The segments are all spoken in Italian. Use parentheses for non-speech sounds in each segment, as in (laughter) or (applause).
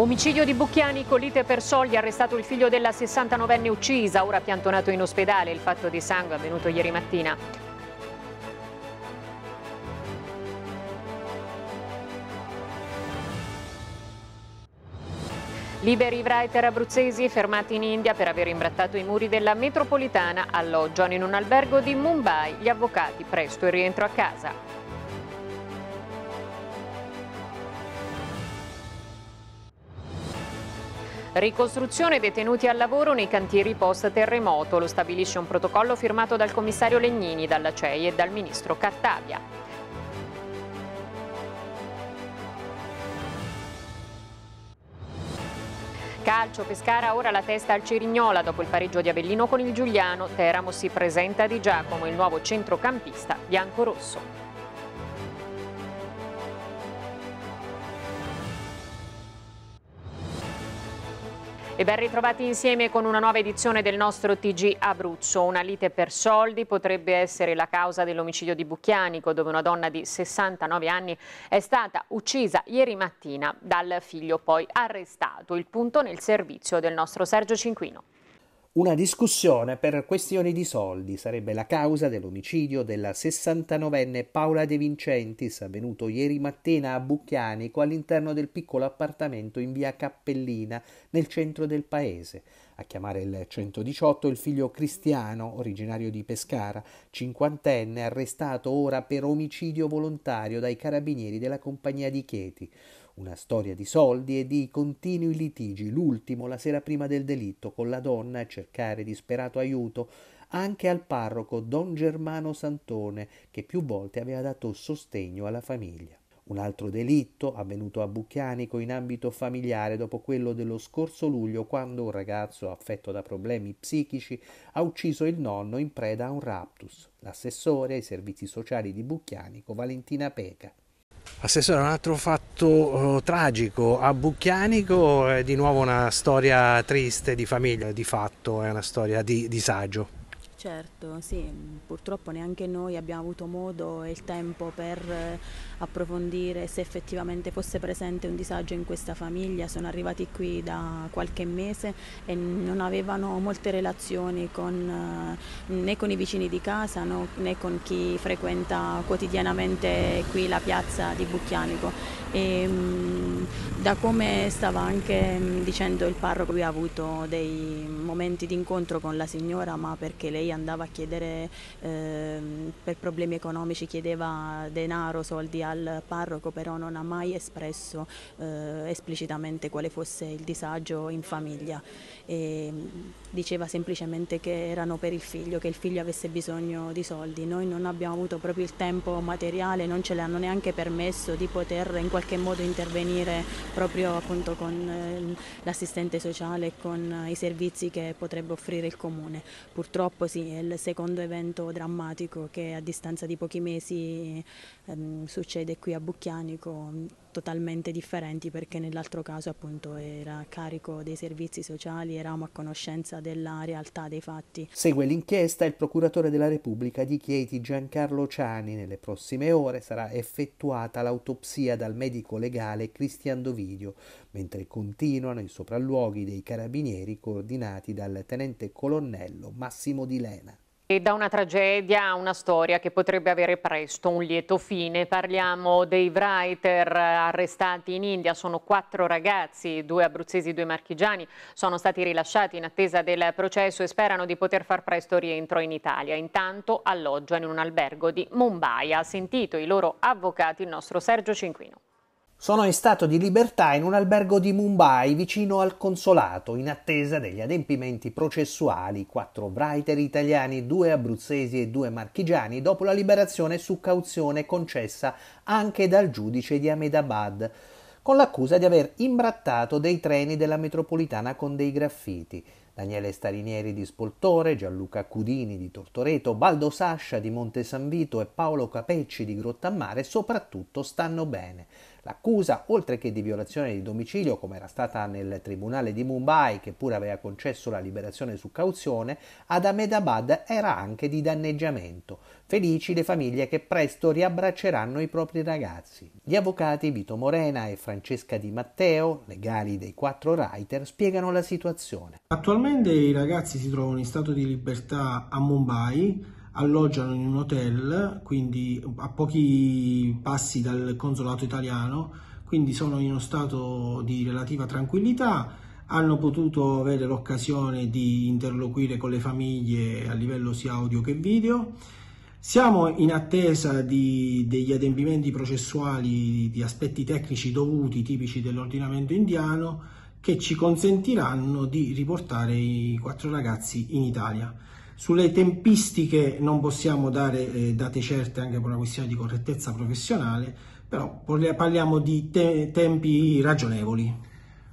Omicidio di Bucchiani, collite per Soglia, arrestato il figlio della 69enne uccisa, ora piantonato in ospedale, il fatto di sangue avvenuto ieri mattina. Liberi writer abruzzesi fermati in India per aver imbrattato i muri della metropolitana, alloggiano in un albergo di Mumbai, gli avvocati presto il rientro a casa. Ricostruzione detenuti al lavoro nei cantieri post terremoto, lo stabilisce un protocollo firmato dal commissario Legnini, dalla CEI e dal ministro Cartabia. Calcio, Pescara ora la testa al Cirignola dopo il pareggio di Avellino con il Giuliano, Teramo si presenta di Giacomo, il nuovo centrocampista biancorosso. E ben ritrovati insieme con una nuova edizione del nostro TG Abruzzo. Una lite per soldi potrebbe essere la causa dell'omicidio di Bucchianico, dove una donna di 69 anni è stata uccisa ieri mattina dal figlio poi arrestato. Il punto nel servizio del nostro Sergio Cinquino. Una discussione per questioni di soldi sarebbe la causa dell'omicidio della 69enne Paola De Vincentis avvenuto ieri mattina a Bucchianico all'interno del piccolo appartamento in via Cappellina nel centro del paese. A chiamare il 118 il figlio Cristiano, originario di Pescara, cinquantenne, arrestato ora per omicidio volontario dai carabinieri della compagnia di Chieti. Una storia di soldi e di continui litigi, l'ultimo la sera prima del delitto, con la donna a cercare disperato aiuto anche al parroco don Germano Santone, che più volte aveva dato sostegno alla famiglia. Un altro delitto avvenuto a Bucchianico in ambito familiare dopo quello dello scorso luglio quando un ragazzo affetto da problemi psichici ha ucciso il nonno in preda a un raptus, l'assessore ai servizi sociali di Bucchianico Valentina Peca. Assessore, un altro fatto eh, tragico a Bucchianico, è di nuovo una storia triste di famiglia, di fatto è una storia di disagio. Certo, sì, purtroppo neanche noi abbiamo avuto modo e il tempo per eh, approfondire se effettivamente fosse presente un disagio in questa famiglia. Sono arrivati qui da qualche mese e non avevano molte relazioni con, eh, né con i vicini di casa no, né con chi frequenta quotidianamente qui la piazza di Bucchianico. E, mm, da come stava anche mm, dicendo il parroco, lui ha avuto dei momenti di incontro con la signora, ma perché lei andava a chiedere, eh, per problemi economici chiedeva denaro, soldi al parroco, però non ha mai espresso eh, esplicitamente quale fosse il disagio in famiglia. E mm, diceva semplicemente che erano per il figlio, che il figlio avesse bisogno di soldi. Noi non abbiamo avuto proprio il tempo materiale, non ce l'hanno neanche permesso di poter in qualche modo intervenire proprio appunto con ehm, l'assistente sociale e con i servizi che potrebbe offrire il comune. Purtroppo si sì, è il secondo evento drammatico che a distanza di pochi mesi ehm, succede qui a Bucchianico totalmente differenti perché nell'altro caso appunto era a carico dei servizi sociali, eravamo a conoscenza della realtà dei fatti. Segue l'inchiesta il procuratore della Repubblica di Chieti Giancarlo Ciani. Nelle prossime ore sarà effettuata l'autopsia dal medico legale Cristian Dovidio, mentre continuano i sopralluoghi dei carabinieri coordinati dal tenente colonnello Massimo Di Lena. E da una tragedia a una storia che potrebbe avere presto un lieto fine. Parliamo dei writer arrestati in India. Sono quattro ragazzi, due abruzzesi, e due marchigiani. Sono stati rilasciati in attesa del processo e sperano di poter far presto rientro in Italia. Intanto alloggiano in un albergo di Mumbai. Ha sentito i loro avvocati il nostro Sergio Cinquino. Sono in stato di libertà in un albergo di Mumbai vicino al consolato in attesa degli adempimenti processuali. Quattro writer italiani, due abruzzesi e due marchigiani dopo la liberazione su cauzione concessa anche dal giudice di Ahmedabad con l'accusa di aver imbrattato dei treni della metropolitana con dei graffiti. Daniele Starinieri di Spoltore, Gianluca Cudini di Tortoreto, Baldo Sascia di Monte San Vito e Paolo Capecci di Grottamare soprattutto stanno bene. L'accusa, oltre che di violazione di domicilio, come era stata nel tribunale di Mumbai, che pure aveva concesso la liberazione su cauzione, ad Ahmedabad era anche di danneggiamento. Felici le famiglie che presto riabbracceranno i propri ragazzi. Gli avvocati Vito Morena e Francesca Di Matteo, legali dei quattro writer, spiegano la situazione. Attualmente i ragazzi si trovano in stato di libertà a Mumbai alloggiano in un hotel, quindi a pochi passi dal consolato italiano, quindi sono in uno stato di relativa tranquillità, hanno potuto avere l'occasione di interloquire con le famiglie a livello sia audio che video. Siamo in attesa di, degli adempimenti processuali di aspetti tecnici dovuti, tipici dell'ordinamento indiano, che ci consentiranno di riportare i quattro ragazzi in Italia. Sulle tempistiche non possiamo dare eh, date certe anche per una questione di correttezza professionale, però parliamo di te tempi ragionevoli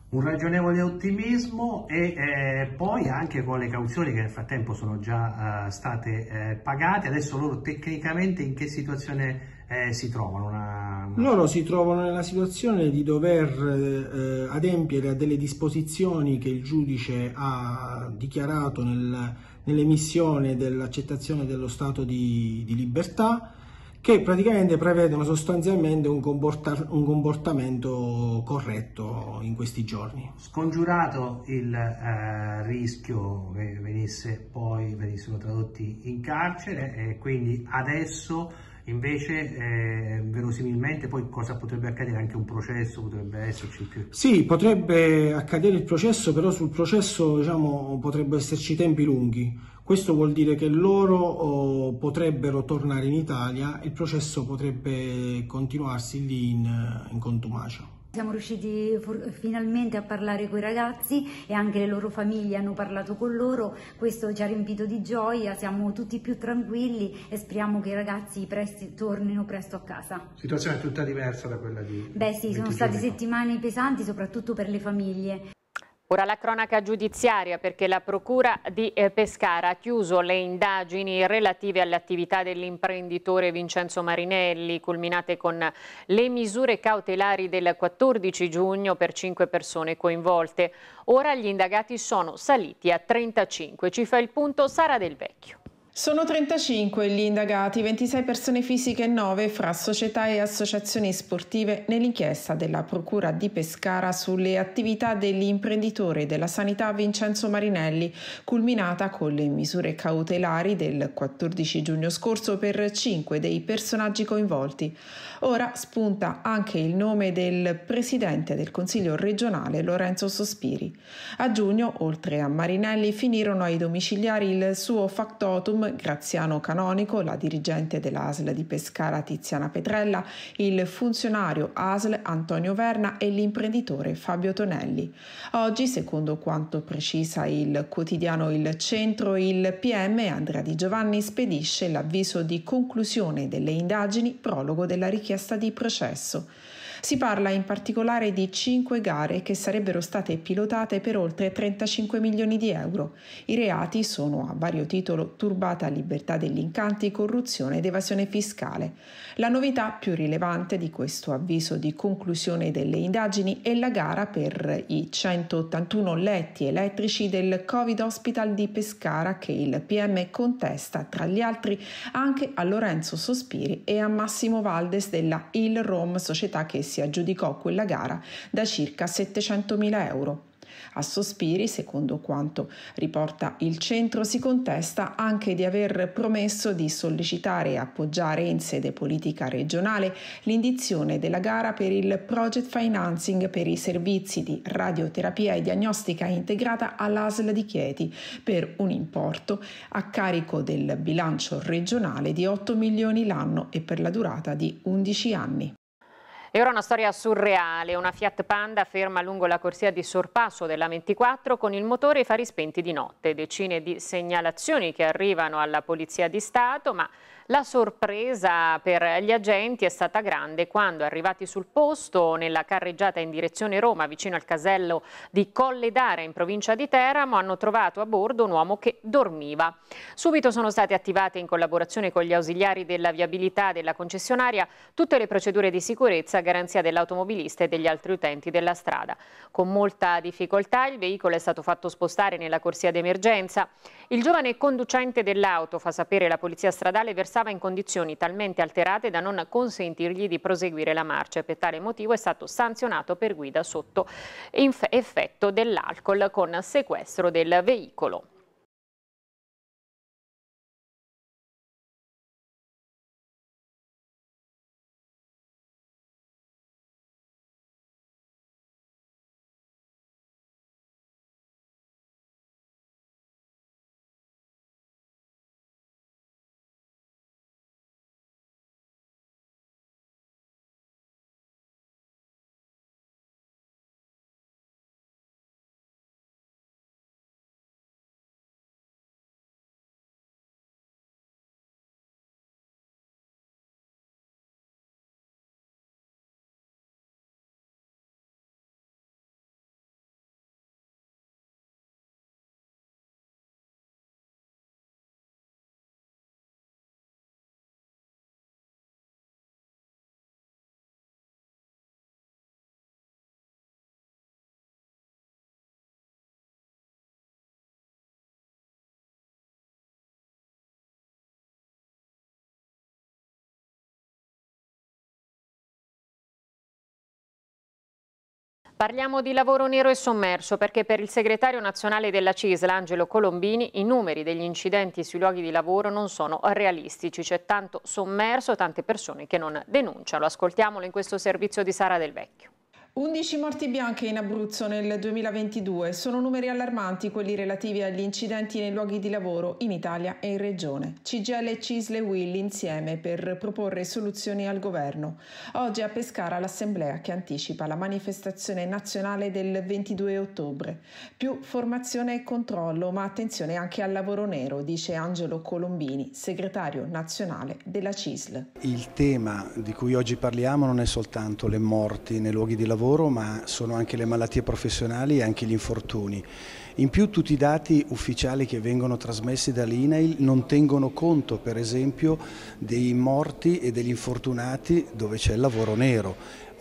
un ragionevole ottimismo e eh, poi anche con le cauzioni che nel frattempo sono già eh, state eh, pagate, adesso loro tecnicamente in che situazione eh, si trovano? Una... Loro si trovano nella situazione di dover eh, adempiere a delle disposizioni che il giudice ha dichiarato nel nell'emissione dell'accettazione dello stato di, di, libertà che praticamente prevedono sostanzialmente un, comporta un, comportamento corretto in questi giorni. Scongiurato il eh, rischio che venisse poi venissero tradotti in carcere e quindi adesso Invece, eh, verosimilmente, poi cosa potrebbe accadere? Anche un processo potrebbe esserci più? Sì, potrebbe accadere il processo, però sul processo diciamo, potrebbero esserci tempi lunghi. Questo vuol dire che loro oh, potrebbero tornare in Italia e il processo potrebbe continuarsi lì in, in contumacia. Siamo riusciti finalmente a parlare con i ragazzi e anche le loro famiglie hanno parlato con loro, questo ci ha riempito di gioia, siamo tutti più tranquilli e speriamo che i ragazzi presti, tornino presto a casa. Situazione tutta diversa da quella di... Beh sì, sono state settimane pesanti soprattutto per le famiglie. Ora la cronaca giudiziaria perché la Procura di eh, Pescara ha chiuso le indagini relative all'attività dell'imprenditore Vincenzo Marinelli, culminate con le misure cautelari del 14 giugno per 5 persone coinvolte. Ora gli indagati sono saliti a 35. Ci fa il punto Sara Del Vecchio. Sono 35 gli indagati, 26 persone fisiche e 9 fra società e associazioni sportive nell'inchiesta della Procura di Pescara sulle attività dell'imprenditore della sanità Vincenzo Marinelli, culminata con le misure cautelari del 14 giugno scorso per 5 dei personaggi coinvolti. Ora spunta anche il nome del presidente del Consiglio regionale Lorenzo Sospiri. A giugno, oltre a Marinelli, finirono ai domiciliari il suo factotum Graziano Canonico, la dirigente dell'ASL di Pescara Tiziana Petrella, il funzionario ASL Antonio Verna e l'imprenditore Fabio Tonelli. Oggi, secondo quanto precisa il quotidiano Il Centro, il PM Andrea Di Giovanni spedisce l'avviso di conclusione delle indagini prologo della richiesta di processo. Si parla in particolare di cinque gare che sarebbero state pilotate per oltre 35 milioni di euro. I reati sono a vario titolo turbata libertà degli incanti, corruzione ed evasione fiscale. La novità più rilevante di questo avviso di conclusione delle indagini è la gara per i 181 letti elettrici del Covid Hospital di Pescara che il PM contesta tra gli altri anche a Lorenzo Sospiri e a Massimo Valdes della Il Rom società che si aggiudicò quella gara da circa 700.000 euro. A sospiri, secondo quanto riporta il centro, si contesta anche di aver promesso di sollecitare e appoggiare in sede politica regionale l'indizione della gara per il project financing per i servizi di radioterapia e diagnostica integrata all'ASL di Chieti per un importo a carico del bilancio regionale di 8 milioni l'anno e per la durata di 11 anni. E ora una storia surreale, una Fiat Panda ferma lungo la corsia di sorpasso della 24 con il motore e i fari spenti di notte, decine di segnalazioni che arrivano alla Polizia di Stato, ma la sorpresa per gli agenti è stata grande quando arrivati sul posto nella carreggiata in direzione Roma vicino al casello di Colle d'Ara in provincia di Teramo hanno trovato a bordo un uomo che dormiva. Subito sono state attivate in collaborazione con gli ausiliari della viabilità della concessionaria tutte le procedure di sicurezza a garanzia dell'automobilista e degli altri utenti della strada. Con molta difficoltà il veicolo è stato fatto spostare nella corsia d'emergenza. Il giovane conducente dell'auto fa sapere la polizia stradale versata versava in condizioni talmente alterate da non consentirgli di proseguire la marcia per tale motivo è stato sanzionato per guida sotto effetto dell'alcol con sequestro del veicolo. Parliamo di lavoro nero e sommerso perché per il segretario nazionale della CISL Angelo Colombini i numeri degli incidenti sui luoghi di lavoro non sono realistici, c'è tanto sommerso, tante persone che non denunciano. Ascoltiamolo in questo servizio di Sara Del Vecchio. 11 morti bianche in Abruzzo nel 2022 sono numeri allarmanti quelli relativi agli incidenti nei luoghi di lavoro in Italia e in regione. CGL e Cisle Will insieme per proporre soluzioni al governo. Oggi a Pescara l'assemblea che anticipa la manifestazione nazionale del 22 ottobre. Più formazione e controllo, ma attenzione anche al lavoro nero, dice Angelo Colombini, segretario nazionale della Cisle. Il tema di cui oggi parliamo non è soltanto le morti nei luoghi di lavoro lavoro ma sono anche le malattie professionali e anche gli infortuni. In più tutti i dati ufficiali che vengono trasmessi dall'INAIL non tengono conto per esempio dei morti e degli infortunati dove c'è il lavoro nero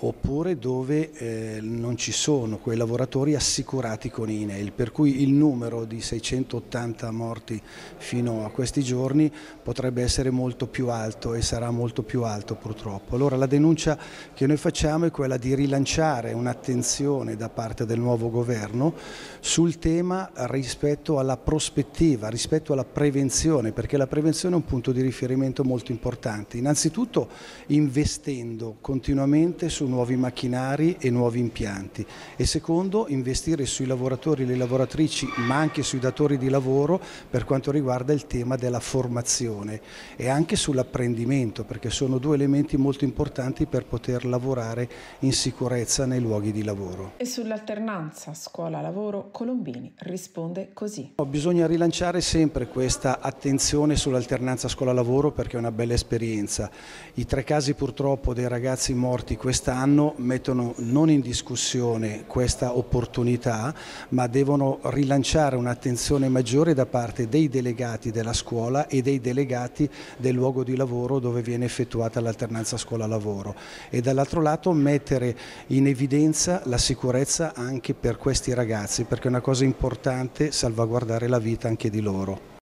oppure dove eh, non ci sono quei lavoratori assicurati con INEIL, per cui il numero di 680 morti fino a questi giorni potrebbe essere molto più alto e sarà molto più alto purtroppo. Allora la denuncia che noi facciamo è quella di rilanciare un'attenzione da parte del nuovo governo sul tema rispetto alla prospettiva, rispetto alla prevenzione, perché la prevenzione è un punto di riferimento molto importante, innanzitutto investendo continuamente su un nuovi macchinari e nuovi impianti e secondo investire sui lavoratori e le lavoratrici ma anche sui datori di lavoro per quanto riguarda il tema della formazione e anche sull'apprendimento perché sono due elementi molto importanti per poter lavorare in sicurezza nei luoghi di lavoro. E sull'alternanza scuola-lavoro Colombini risponde così. Bisogna rilanciare sempre questa attenzione sull'alternanza scuola-lavoro perché è una bella esperienza. I tre casi purtroppo dei ragazzi morti quest'anno faranno mettono non in discussione questa opportunità ma devono rilanciare un'attenzione maggiore da parte dei delegati della scuola e dei delegati del luogo di lavoro dove viene effettuata l'alternanza scuola-lavoro e dall'altro lato mettere in evidenza la sicurezza anche per questi ragazzi perché è una cosa importante salvaguardare la vita anche di loro.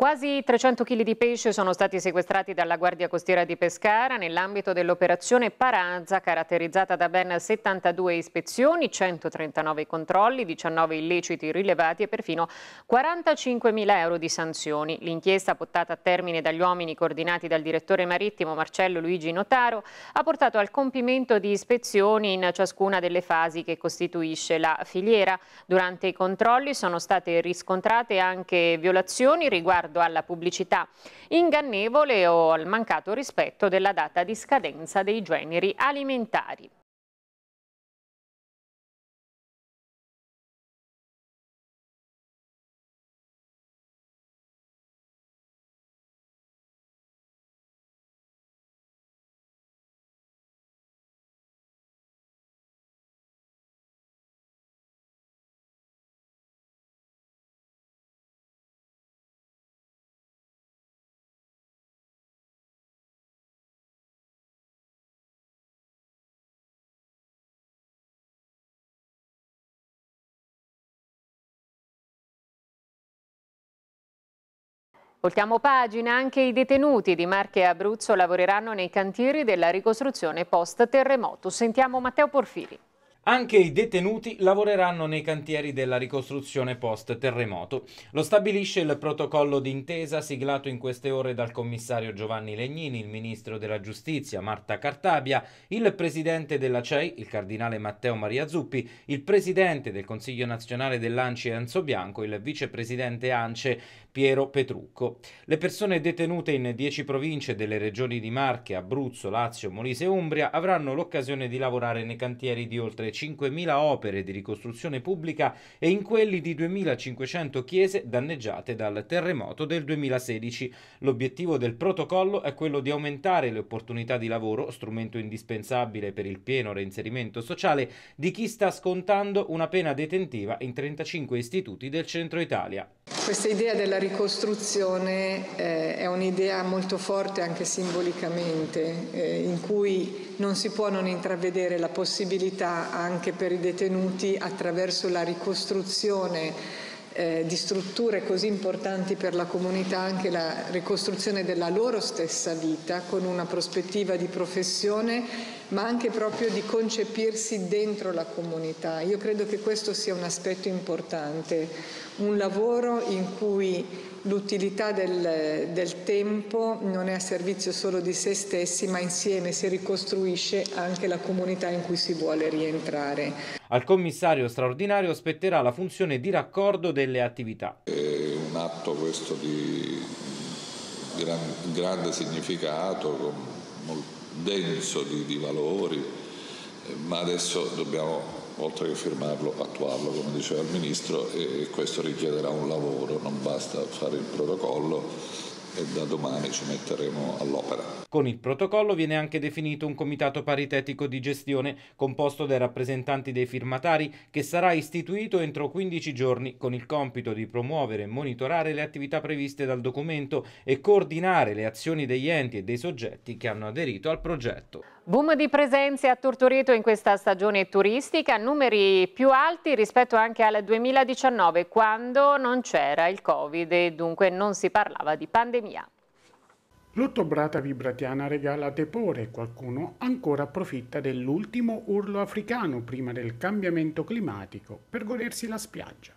Quasi 300 kg di pesce sono stati sequestrati dalla Guardia Costiera di Pescara nell'ambito dell'operazione Paranza, caratterizzata da ben 72 ispezioni, 139 controlli, 19 illeciti rilevati e perfino 45.000 euro di sanzioni. L'inchiesta portata a termine dagli uomini coordinati dal direttore marittimo Marcello Luigi Notaro ha portato al compimento di ispezioni in ciascuna delle fasi che costituisce la filiera. Durante i controlli sono state riscontrate anche violazioni riguardo riguardo alla pubblicità ingannevole o al mancato rispetto della data di scadenza dei generi alimentari. Voltiamo pagina, anche i detenuti di Marche e Abruzzo lavoreranno nei cantieri della ricostruzione post-terremoto. Sentiamo Matteo Porfiri. Anche i detenuti lavoreranno nei cantieri della ricostruzione post-terremoto. Lo stabilisce il protocollo d'intesa siglato in queste ore dal commissario Giovanni Legnini, il ministro della giustizia Marta Cartabia, il presidente della CEI, il cardinale Matteo Maria Zuppi, il presidente del Consiglio nazionale dell'ANCI Enzo Bianco, il vicepresidente ANCE Piero Petrucco. Le persone detenute in dieci province delle regioni di Marche, Abruzzo, Lazio, Molise e Umbria avranno l'occasione di lavorare nei cantieri di oltre 5.000 opere di ricostruzione pubblica e in quelli di 2.500 chiese danneggiate dal terremoto del 2016. L'obiettivo del protocollo è quello di aumentare le opportunità di lavoro, strumento indispensabile per il pieno reinserimento sociale di chi sta scontando una pena detentiva in 35 istituti del centro Italia questa idea della ricostruzione eh, è un'idea molto forte anche simbolicamente, eh, in cui non si può non intravedere la possibilità anche per i detenuti attraverso la ricostruzione eh, di strutture così importanti per la comunità, anche la ricostruzione della loro stessa vita con una prospettiva di professione ma anche proprio di concepirsi dentro la comunità. Io credo che questo sia un aspetto importante, un lavoro in cui l'utilità del, del tempo non è a servizio solo di se stessi, ma insieme si ricostruisce anche la comunità in cui si vuole rientrare. Al commissario straordinario spetterà la funzione di raccordo delle attività. È un atto questo di gran, grande significato, con molto denso di, di valori, eh, ma adesso dobbiamo oltre che firmarlo, attuarlo, come diceva il Ministro, e questo richiederà un lavoro, non basta fare il protocollo e da domani ci metteremo all'opera. Con il protocollo viene anche definito un comitato paritetico di gestione composto dai rappresentanti dei firmatari che sarà istituito entro 15 giorni con il compito di promuovere e monitorare le attività previste dal documento e coordinare le azioni degli enti e dei soggetti che hanno aderito al progetto. Boom di presenze a Tortoreto in questa stagione turistica, numeri più alti rispetto anche al 2019 quando non c'era il Covid e dunque non si parlava di pandemia. L'ottobrata vibratiana regala tepore e qualcuno ancora approfitta dell'ultimo urlo africano prima del cambiamento climatico per godersi la spiaggia.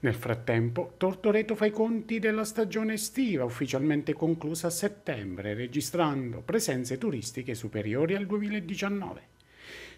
Nel frattempo, Tortoreto fa i conti della stagione estiva, ufficialmente conclusa a settembre, registrando presenze turistiche superiori al 2019.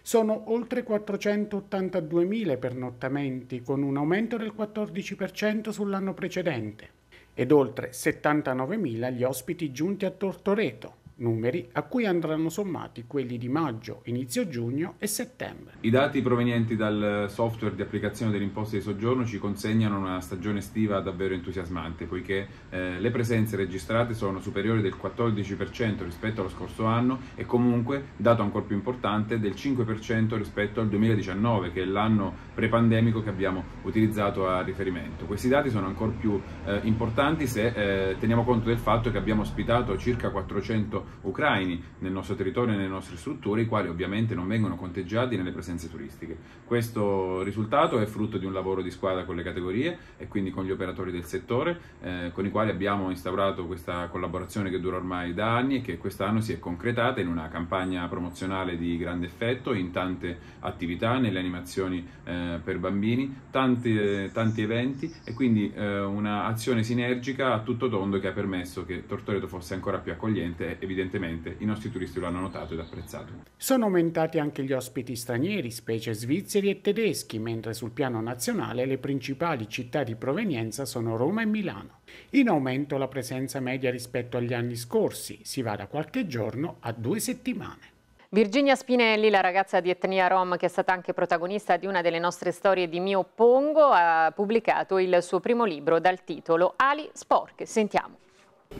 Sono oltre 482.000 pernottamenti, con un aumento del 14% sull'anno precedente, ed oltre 79.000 gli ospiti giunti a Tortoreto, numeri a cui andranno sommati quelli di maggio, inizio giugno e settembre. I dati provenienti dal software di applicazione dell'imposta di soggiorno ci consegnano una stagione estiva davvero entusiasmante, poiché eh, le presenze registrate sono superiori del 14% rispetto allo scorso anno e comunque, dato ancora più importante, del 5% rispetto al 2019, che è l'anno pre-pandemico che abbiamo utilizzato a riferimento. Questi dati sono ancora più eh, importanti se eh, teniamo conto del fatto che abbiamo ospitato circa 400 ucraini nel nostro territorio e nelle nostre strutture, i quali ovviamente non vengono conteggiati nelle presenze turistiche. Questo risultato è frutto di un lavoro di squadra con le categorie e quindi con gli operatori del settore, eh, con i quali abbiamo instaurato questa collaborazione che dura ormai da anni e che quest'anno si è concretata in una campagna promozionale di grande effetto, in tante attività, nelle animazioni eh, per bambini, tanti, eh, tanti, eventi e quindi eh, un'azione sinergica a tutto tondo che ha permesso che Tortoreto fosse ancora più accogliente e evidentemente evidentemente i nostri turisti lo hanno notato ed apprezzato. Sono aumentati anche gli ospiti stranieri, specie svizzeri e tedeschi, mentre sul piano nazionale le principali città di provenienza sono Roma e Milano. In aumento la presenza media rispetto agli anni scorsi, si va da qualche giorno a due settimane. Virginia Spinelli, la ragazza di etnia rom che è stata anche protagonista di una delle nostre storie di Mio Pongo, ha pubblicato il suo primo libro dal titolo Ali sporche. Sentiamo.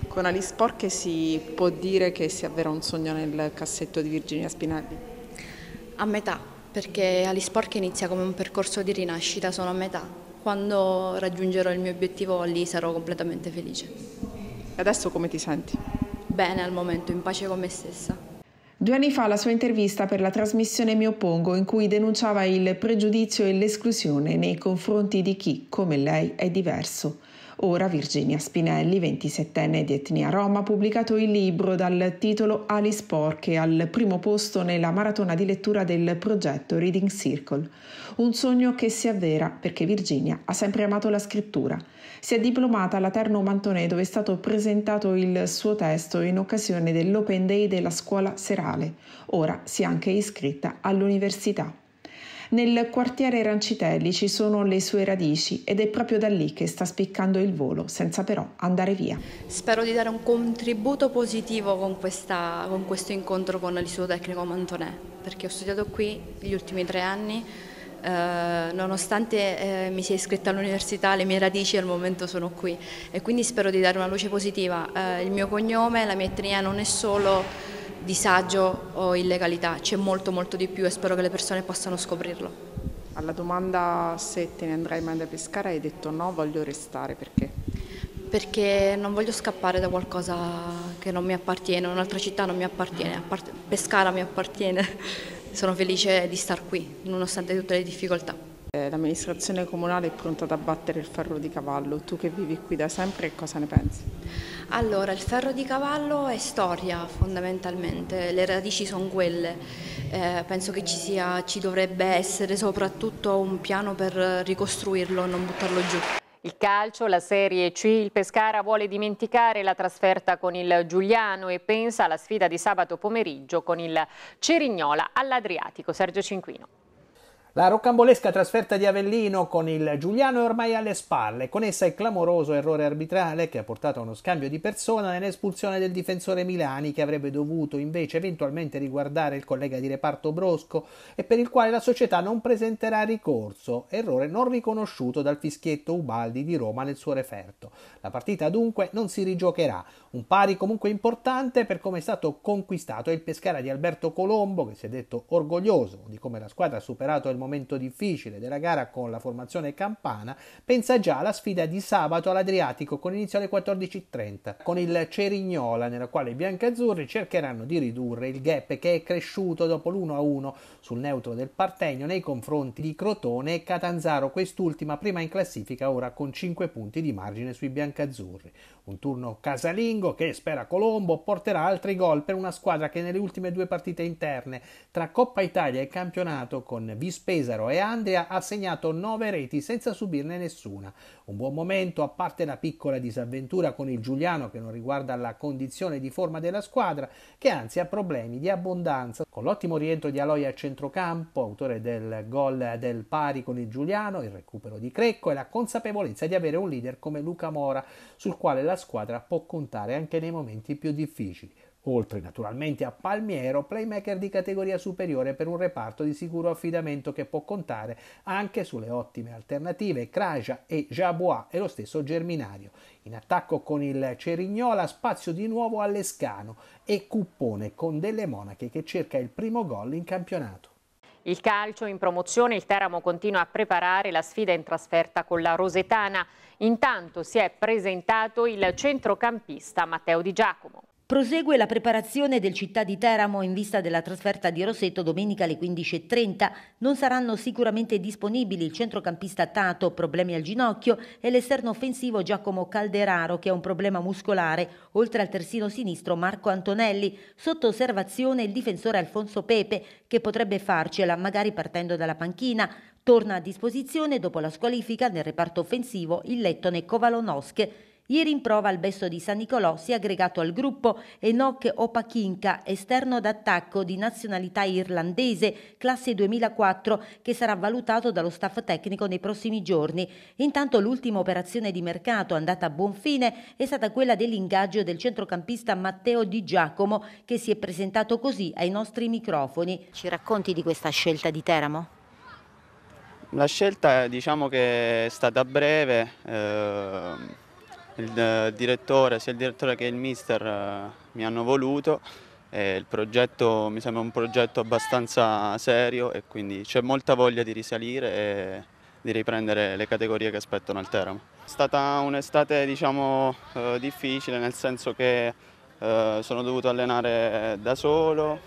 Con Alice Porche si può dire che si avvera un sogno nel cassetto di Virginia Spinelli? A metà, perché Alice Porche inizia come un percorso di rinascita, sono a metà. Quando raggiungerò il mio obiettivo lì sarò completamente felice. E adesso come ti senti? Bene al momento, in pace con me stessa. Due anni fa la sua intervista per la trasmissione Mi Oppongo, in cui denunciava il pregiudizio e l'esclusione nei confronti di chi, come lei, è diverso. Ora Virginia Spinelli, 27enne di etnia Roma, ha pubblicato il libro dal titolo Alice Porche al primo posto nella maratona di lettura del progetto Reading Circle. Un sogno che si avvera perché Virginia ha sempre amato la scrittura. Si è diplomata alla Terno Mantone dove è stato presentato il suo testo in occasione dell'Open Day della scuola serale. Ora si è anche iscritta all'università. Nel quartiere Rancitelli ci sono le sue radici ed è proprio da lì che sta spiccando il volo, senza però andare via. Spero di dare un contributo positivo con, questa, con questo incontro con l'Istituto tecnico Mantonè, perché ho studiato qui gli ultimi tre anni. Eh, nonostante eh, mi sia iscritta all'università, le mie radici al momento sono qui e quindi spero di dare una luce positiva. Eh, il mio cognome, la mia etnia non è solo disagio o illegalità, c'è molto molto di più e spero che le persone possano scoprirlo. Alla domanda se te ne andrai mai da Pescara hai detto no, voglio restare, perché? Perché non voglio scappare da qualcosa che non mi appartiene, un'altra città non mi appartiene, Appart Pescara mi appartiene. (laughs) Sono felice di star qui, nonostante tutte le difficoltà. Eh, l'amministrazione comunale è pronta ad abbattere il ferro di cavallo, tu che vivi qui da sempre cosa ne pensi? Allora, il ferro di cavallo è storia fondamentalmente, le radici sono quelle. Eh, penso che ci, sia, ci dovrebbe essere soprattutto un piano per ricostruirlo, non buttarlo giù. Il calcio, la Serie C, il Pescara vuole dimenticare la trasferta con il Giuliano e pensa alla sfida di sabato pomeriggio con il Cerignola all'Adriatico. Sergio Cinquino. La rocambolesca trasferta di Avellino con il Giuliano è ormai alle spalle, con essa il clamoroso errore arbitrale che ha portato a uno scambio di persona nell'espulsione del difensore Milani che avrebbe dovuto invece eventualmente riguardare il collega di reparto Brosco e per il quale la società non presenterà ricorso, errore non riconosciuto dal fischietto Ubaldi di Roma nel suo referto. La partita dunque non si rigiocherà, un pari comunque importante per come è stato conquistato il Pescara di Alberto Colombo che si è detto orgoglioso di come la squadra ha superato il momento difficile della gara con la formazione campana, pensa già alla sfida di sabato all'Adriatico con inizio alle 14.30, con il Cerignola nella quale i biancazzurri cercheranno di ridurre il gap che è cresciuto dopo l'1-1 sul neutro del Partenio nei confronti di Crotone e Catanzaro, quest'ultima prima in classifica ora con 5 punti di margine sui biancazzurri. Un turno casalingo che, spera Colombo, porterà altri gol per una squadra che nelle ultime due partite interne tra Coppa Italia e campionato con Vispe Pesaro e Andria ha segnato 9 reti senza subirne nessuna. Un buon momento, a parte la piccola disavventura con il Giuliano che non riguarda la condizione di forma della squadra, che anzi ha problemi di abbondanza, con l'ottimo rientro di Aloia a centrocampo, autore del gol del pari con il Giuliano, il recupero di Crecco e la consapevolezza di avere un leader come Luca Mora, sul quale la squadra può contare anche nei momenti più difficili. Oltre naturalmente a Palmiero, playmaker di categoria superiore per un reparto di sicuro affidamento che può contare anche sulle ottime alternative Craja e Jabois e lo stesso Germinario. In attacco con il Cerignola, spazio di nuovo all'Escano e Cuppone con delle monache che cerca il primo gol in campionato. Il calcio in promozione, il Teramo continua a preparare la sfida in trasferta con la Rosetana. Intanto si è presentato il centrocampista Matteo Di Giacomo. Prosegue la preparazione del città di Teramo in vista della trasferta di Roseto domenica alle 15.30. Non saranno sicuramente disponibili il centrocampista Tato, problemi al ginocchio, e l'esterno offensivo Giacomo Calderaro, che ha un problema muscolare, oltre al terzino sinistro Marco Antonelli. Sotto osservazione il difensore Alfonso Pepe, che potrebbe farcela, magari partendo dalla panchina. Torna a disposizione dopo la squalifica nel reparto offensivo il lettone Covalonosche. Ieri in prova al Albesto di San Nicolò si è aggregato al gruppo Enoch Opachinka, esterno d'attacco di nazionalità irlandese, classe 2004, che sarà valutato dallo staff tecnico nei prossimi giorni. Intanto l'ultima operazione di mercato andata a buon fine è stata quella dell'ingaggio del centrocampista Matteo Di Giacomo, che si è presentato così ai nostri microfoni. Ci racconti di questa scelta di Teramo? La scelta diciamo che è stata breve, eh il eh, direttore, sia il direttore che il mister eh, mi hanno voluto e il progetto mi sembra un progetto abbastanza serio e quindi c'è molta voglia di risalire e di riprendere le categorie che aspettano al Teramo. È stata un'estate diciamo, eh, difficile nel senso che sono dovuto allenare da solo,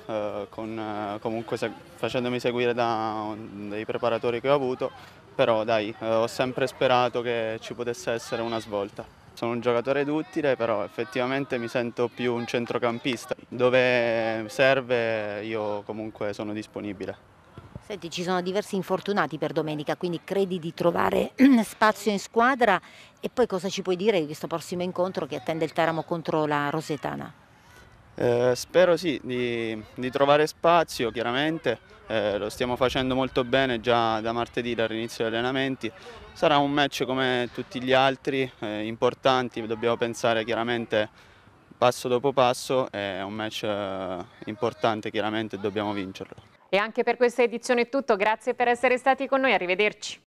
con, comunque facendomi seguire da dei preparatori che ho avuto, però dai, ho sempre sperato che ci potesse essere una svolta. Sono un giocatore d'utile, però effettivamente mi sento più un centrocampista. Dove serve io comunque sono disponibile. Senti, ci sono diversi infortunati per domenica, quindi credi di trovare (clears throat) spazio in squadra e poi cosa ci puoi dire di questo prossimo incontro che attende il Teramo contro la Rosetana? Eh, spero sì di, di, trovare spazio, chiaramente eh, lo stiamo facendo molto bene già da martedì dall'inizio degli allenamenti. Sarà un match come tutti gli altri, eh, importanti, dobbiamo pensare chiaramente passo dopo passo, è un match eh, importante chiaramente e dobbiamo vincerlo. E anche per questa edizione è tutto, grazie per essere stati con noi, arrivederci.